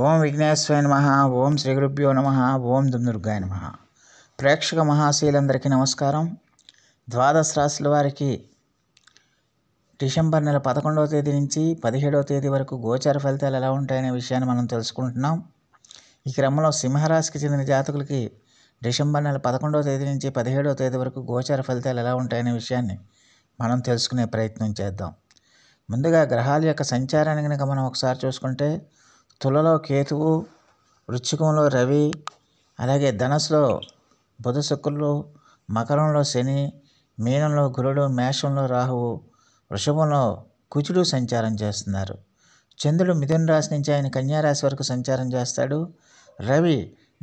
ఓం విఘ్నేశ్వరాయ నమ ఓం శ్రీ గురుభ్యో నమ ఓం దుమ్దుర్గాయ నమ ప్రేక్షక మహాశీలందరికీ నమస్కారం ద్వాదశ రాశుల వారికి డిసెంబర్ నెల పదకొండవ తేదీ నుంచి పదిహేడవ తేదీ వరకు గోచార ఫలితాలు ఎలా ఉంటాయనే విషయాన్ని మనం తెలుసుకుంటున్నాం ఈ క్రమంలో సింహరాశికి చెందిన జాతకులకి డిసెంబర్ నెల పదకొండవ తేదీ నుంచి పదిహేడవ తేదీ వరకు గోచార ఫలితాలు ఎలా ఉంటాయనే విషయాన్ని మనం తెలుసుకునే ప్రయత్నం చేద్దాం ముందుగా గ్రహాల యొక్క సంచారాన్ని కనుక మనం ఒకసారి చూసుకుంటే తులలో కేతువు వృశ్చికంలో రవి అలాగే ధనస్సులో బుధ శుక్రులు మకరంలో శని మీనంలో గురుడు మేషంలో రాహువు వృషభంలో కుచుడు సంచారం చేస్తున్నారు చంద్రుడు మిథున రాశి నుంచి ఆయన కన్యారాశి వరకు సంచారం చేస్తాడు రవి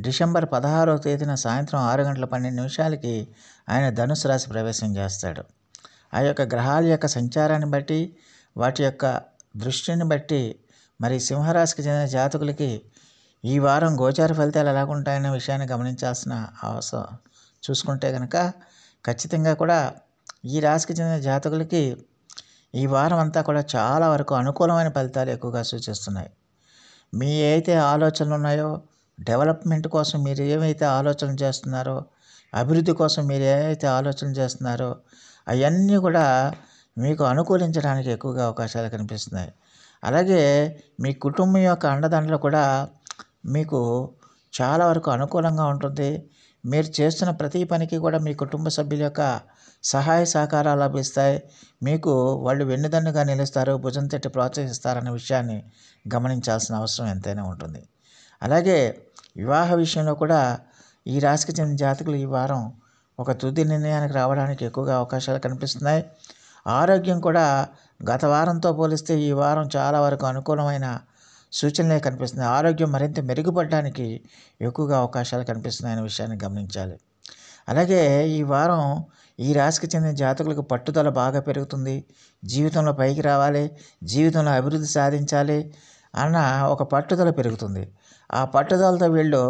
డిసెంబర్ పదహారవ తేదీన సాయంత్రం ఆరు గంటల పన్నెండు నిమిషాలకి ఆయన ధనుసు రాశి ప్రవేశం చేస్తాడు ఆ యొక్క గ్రహాల యొక్క సంచారాన్ని బట్టి వాటి యొక్క దృష్టిని బట్టి మరి సింహరాశికి చెందిన జాతకులకి ఈ వారం గోచార ఫలితాలు ఎలా ఉంటాయనే విషయాన్ని గమనించాల్సిన అవసరం చూసుకుంటే కనుక ఖచ్చితంగా కూడా ఈ రాశికి చెందిన జాతకులకి ఈ వారం అంతా కూడా చాలా వరకు అనుకూలమైన ఫలితాలు ఎక్కువగా సూచిస్తున్నాయి మీ అయితే ఆలోచనలు ఉన్నాయో డెవలప్మెంట్ కోసం మీరు ఏమైతే ఆలోచన చేస్తున్నారో అభివృద్ధి కోసం మీరు ఏదైతే ఆలోచన చేస్తున్నారో అవన్నీ కూడా మీకు అనుకూలించడానికి ఎక్కువగా అవకాశాలు కనిపిస్తున్నాయి అలాగే మీ కుటుంబం యొక్క అండదండలు కూడా మీకు చాలా వరకు అనుకూలంగా ఉంటుంది మీరు చేస్తున్న ప్రతి పనికి కూడా మీ కుటుంబ సభ్యుల యొక్క సహాయ సహకారాలు లభిస్తాయి మీకు వాళ్ళు వెన్నుదన్నుగా నిలుస్తారు భుజం తట్టి ప్రోత్సహిస్తారనే విషయాన్ని గమనించాల్సిన అవసరం ఎంతైనా ఉంటుంది అలాగే వివాహ విషయంలో కూడా ఈ రాశికి చెందిన జాతకులు ఈ వారం ఒక తుది నిర్ణయానికి రావడానికి ఎక్కువగా అవకాశాలు కనిపిస్తున్నాయి ఆరోగ్యం కూడా గత వారంతో పోలిస్తే ఈ వారం చాలా వరకు అనుకూలమైన సూచనలే కనిపిస్తున్నాయి ఆరోగ్యం మరింత మెరుగుపడడానికి ఎక్కువగా అవకాశాలు కనిపిస్తున్నాయనే విషయాన్ని గమనించాలి అలాగే ఈ వారం ఈ రాశికి చెందిన జాతకులకు పట్టుదల బాగా పెరుగుతుంది జీవితంలో పైకి రావాలి జీవితంలో అభివృద్ధి సాధించాలి అన్న ఒక పట్టుదల పెరుగుతుంది ఆ పట్టుదలతో వీళ్ళు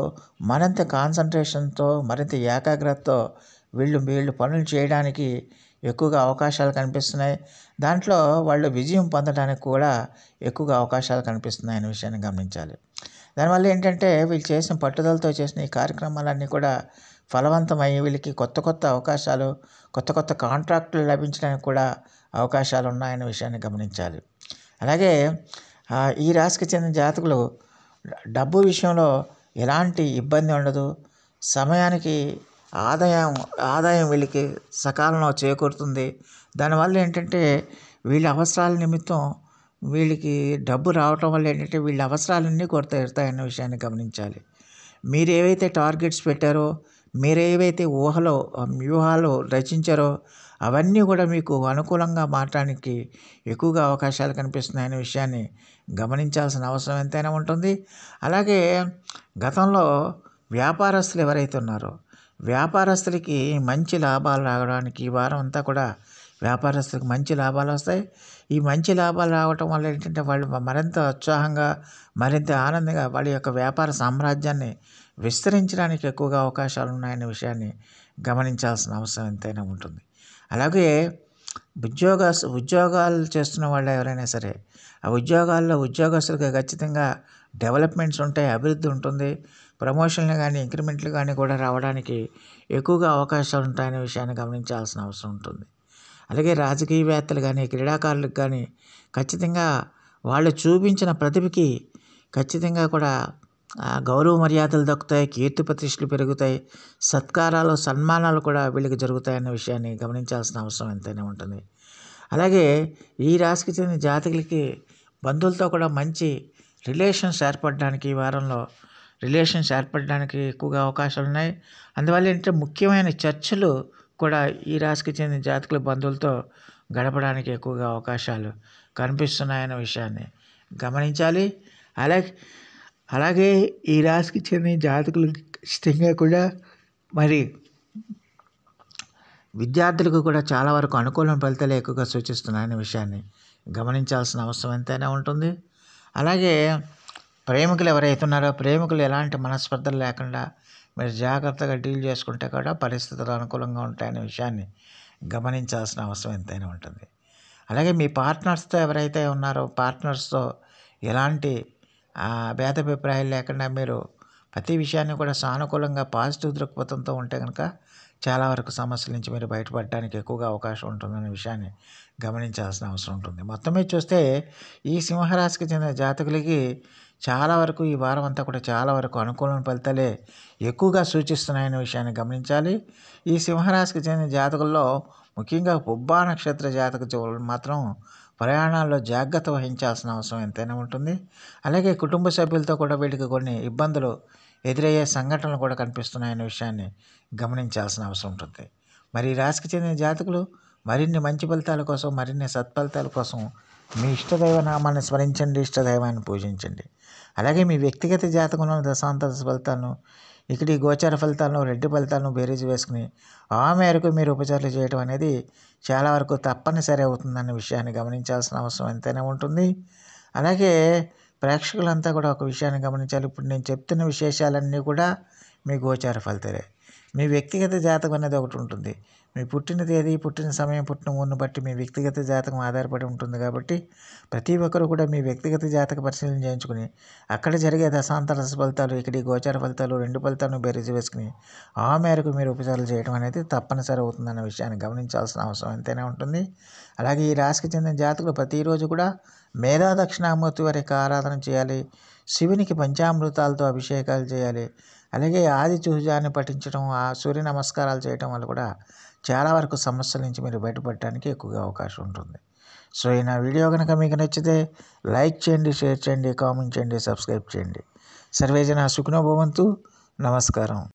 మరింత కాన్సన్ట్రేషన్తో మరింత ఏకాగ్రతతో వీళ్ళు వీళ్ళు పనులు చేయడానికి ఎక్కువగా అవకాశాలు కనిపిస్తున్నాయి దాంట్లో వాళ్ళు విజయం పొందడానికి కూడా ఎక్కువగా అవకాశాలు కనిపిస్తున్నాయి అనే విషయాన్ని గమనించాలి దానివల్ల ఏంటంటే వీళ్ళు చేసిన పట్టుదలతో చేసిన ఈ కార్యక్రమాలన్నీ కూడా ఫలవంతమై వీళ్ళకి కొత్త కొత్త అవకాశాలు కొత్త కొత్త కాంట్రాక్టులు లభించడానికి కూడా అవకాశాలు ఉన్నాయనే విషయాన్ని గమనించాలి అలాగే ఈ రాశికి చెందిన జాతకులు డబ్బు విషయంలో ఎలాంటి ఇబ్బంది ఉండదు సమయానికి ఆదాయం ఆదాయం వీళ్ళకి సకాలంలో చేకూరుతుంది దానివల్ల ఏంటంటే వీళ్ళ అవసరాల నిమిత్తం వీళ్ళకి డబ్బు రావటం వల్ల ఏంటంటే వీళ్ళ అవసరాలన్నీ కొరత తీరుతాయన్న విషయాన్ని గమనించాలి మీరు ఏవైతే టార్గెట్స్ పెట్టారో మీరేవైతే ఊహలో వ్యూహాలు రచించారో అవన్నీ కూడా మీకు అనుకూలంగా మారటానికి ఎక్కువగా అవకాశాలు కనిపిస్తున్నాయనే విషయాన్ని గమనించాల్సిన అవసరం ఎంతైనా ఉంటుంది అలాగే గతంలో వ్యాపారస్తులు ఎవరైతే ఉన్నారో వ్యాపారస్తులకి మంచి లాభాలు రావడానికి ఈ వారం అంతా కూడా వ్యాపారస్తులకు మంచి లాభాలు వస్తాయి ఈ మంచి లాభాలు రావటం వల్ల ఏంటంటే వాళ్ళు మరింత ఉత్సాహంగా మరింత ఆనందంగా వాళ్ళ యొక్క వ్యాపార సామ్రాజ్యాన్ని విస్తరించడానికి ఎక్కువగా అవకాశాలు ఉన్నాయనే విషయాన్ని గమనించాల్సిన అవసరం ఎంతైనా ఉంటుంది అలాగే ఉద్యోగ ఉద్యోగాలు చేస్తున్న వాళ్ళు ఎవరైనా సరే ఆ ఉద్యోగాల్లో ఉద్యోగస్తులకు ఖచ్చితంగా డెవలప్మెంట్స్ ఉంటాయి అభివృద్ధి ఉంటుంది ప్రమోషన్లు కానీ ఇంక్రిమెంట్లు కానీ కూడా రావడానికి ఎక్కువగా అవకాశాలు ఉంటాయనే విషయాన్ని గమనించాల్సిన అవసరం ఉంటుంది అలాగే రాజకీయవేత్తలు కానీ క్రీడాకారులకు కానీ ఖచ్చితంగా వాళ్ళు చూపించిన ప్రతిభకి ఖచ్చితంగా కూడా గౌరవ మర్యాదలు దక్కుతాయి కీర్తి ప్రతిష్టలు పెరుగుతాయి సత్కారాలు సన్మానాలు కూడా వీళ్ళకి జరుగుతాయనే విషయాన్ని గమనించాల్సిన అవసరం ఎంతైనా ఉంటుంది అలాగే ఈ రాశికి చెందిన జాతకులకి బంధువులతో కూడా మంచి రిలేషన్స్ ఏర్పడడానికి ఈ వారంలో రిలేషన్స్ ఏర్పడడానికి ఎక్కువగా అవకాశాలు ఉన్నాయి అందువల్ల ఏంటంటే ముఖ్యమైన చర్చలు కూడా ఈ రాశికి చెందిన జాతకుల బంధువులతో గడపడానికి ఎక్కువగా అవకాశాలు కనిపిస్తున్నాయన్న విషయాన్ని గమనించాలి అలాగే అలాగే ఈ రాశికి చెందిన జాతకులు ఇష్టంగా కూడా మరి విద్యార్థులకు కూడా చాలా వరకు అనుకూలం ఫలితాలు ఎక్కువగా సూచిస్తున్నాయనే విషయాన్ని గమనించాల్సిన అవసరం ఎంతైనా ఉంటుంది అలాగే ప్రేమికులు ఎవరైతే ఉన్నారో ప్రేమికులు ఎలాంటి మనస్పర్ధలు లేకుండా మీరు జాగ్రత్తగా డీల్ చేసుకుంటే కూడా పరిస్థితులు అనుకూలంగా ఉంటాయనే విషయాన్ని గమనించాల్సిన అవసరం ఎంతైనా ఉంటుంది అలాగే మీ పార్ట్నర్స్తో ఎవరైతే ఉన్నారో పార్ట్నర్స్తో ఎలాంటి భేదాభిప్రాయాలు లేకుండా మీరు ప్రతి విషయాన్ని కూడా సానుకూలంగా పాజిటివ్ దృక్పథంతో ఉంటే కనుక చాలా వరకు సమస్యల నుంచి మీరు బయటపడడానికి ఎక్కువగా అవకాశం ఉంటుందనే విషయాన్ని గమనించాల్సిన అవసరం ఉంటుంది మొత్తం మీద చూస్తే ఈ సింహరాశికి చెందిన జాతకులకి చాలా వరకు ఈ వారం అంతా కూడా చాలా వరకు అనుకూలమైన ఫలితాలే ఎక్కువగా సూచిస్తున్నాయనే విషయాన్ని గమనించాలి ఈ సింహరాశికి చెందిన జాతకుల్లో ముఖ్యంగా పుబ్బా నక్షత్ర జాతక జీవులు మాత్రం ప్రయాణాల్లో జాగ్రత్త వహించాల్సిన అవసరం ఎంతైనా ఉంటుంది అలాగే కుటుంబ సభ్యులతో కూడా వీటికి కొన్ని ఇబ్బందులు ఎదురయ్యే సంఘటనలు కూడా కనిపిస్తున్నాయనే విషయాన్ని గమనించాల్సిన అవసరం ఉంటుంది మరి రాశికి చెందిన జాతకులు మరిన్ని మంచి ఫలితాల కోసం మరిన్ని సత్ఫలితాల కోసం మీ ఇష్టదైవ నామాన్ని స్మరించండి ఇష్టదైవాన్ని పూజించండి అలాగే మీ వ్యక్తిగత జాతకంలో దశాంతర ఫలితాలను ఇక్కడ ఈ గోచార ఫలితాలను రెడ్డి ఫలితాలను బేరీజ్ వేసుకుని ఆ మేరకు మీరు ఉపచారాలు చేయడం అనేది చాలా వరకు తప్పనిసరి అవుతుందన్న విషయాన్ని గమనించాల్సిన అవసరం ఎంతైనా ఉంటుంది అలాగే ప్రేక్షకులంతా కూడా ఒక విషయాన్ని గమనించాలి ఇప్పుడు నేను చెప్తున్న విశేషాలన్నీ కూడా మీ గోచార ఫలితాలే మీ వ్యక్తిగత జాతకం అనేది ఒకటి ఉంటుంది మీ పుట్టిన తేదీ పుట్టిన సమయం పుట్టిన ఊరిని బట్టి మీ వ్యక్తిగత జాతకం ఆధారపడి ఉంటుంది కాబట్టి ప్రతి ఒక్కరు కూడా మీ వ్యక్తిగత జాతక పరిశీలన చేయించుకుని అక్కడ జరిగే దశాంతర ఫలితాలు ఇక్కడి గోచార ఫలితాలు రెండు ఫలితాలను బెరిజి వేసుకుని ఆ మేరకు మీరు ఉపచారాలు చేయడం అనేది తప్పనిసరి అవుతుందన్న విషయాన్ని గమనించాల్సిన అవసరం ఎంతైనా ఉంటుంది అలాగే ఈ రాశికి చెందిన జాతకులు ప్రతిరోజు కూడా మేధా దక్షిణామూర్తి వారికి ఆరాధన చేయాలి శివునికి పంచామృతాలతో అభిషేకాలు చేయాలి అలాగే ఆది చూజాన్ని పఠించడం ఆ సూర్య నమస్కారాలు చేయటం వల్ల కూడా చాలా వరకు సమస్యల నుంచి మీరు బయటపడటానికి ఎక్కువగా అవకాశం ఉంటుంది సో ఈ నా వీడియో కనుక మీకు నచ్చితే లైక్ చేయండి షేర్ చేయండి కామెంట్ చేయండి సబ్స్క్రైబ్ చేయండి సర్వేజన సుఖనోభవంతు నమస్కారం